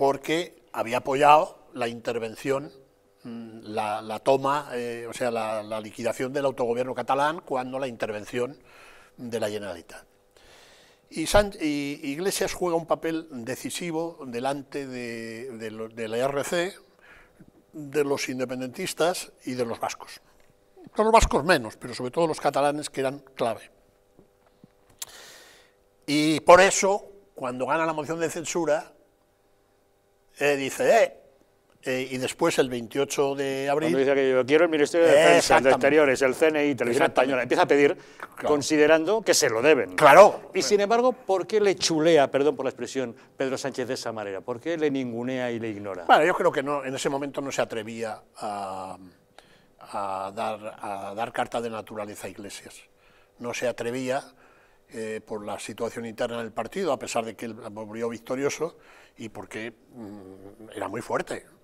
porque había apoyado la intervención, mm, la, toma, eh, o sea, la, liquidación del autogobierno catalán cuando la intervención de la Generalitat. Y, Iglesias juega un papel decisivo delante de, de, la RC, de los independentistas y de los vascos. los vascos menos, pero sobre todo los catalanes que eran clave. Y por eso, cuando gana la moción de censura, eh, dice, eh, eh, y después el 28 de abril... dice que yo quiero el Ministerio de Defensa, de Exteriores, el CNI, Televisión Española, empieza a pedir considerando que se lo deben. Claro. Y sin embargo, ¿por qué le chulea, perdón por la expresión, Pedro Sánchez de esa manera? ¿Por qué le ningunea y le ignora? Bueno, yo creo que no, en ese momento no se atrevía a, dar, a dar carta de naturaleza a Iglesias. No se atrevía eh, por la situación interna del partido, a pesar de que volvió victorioso y porque mm, era muy fuerte.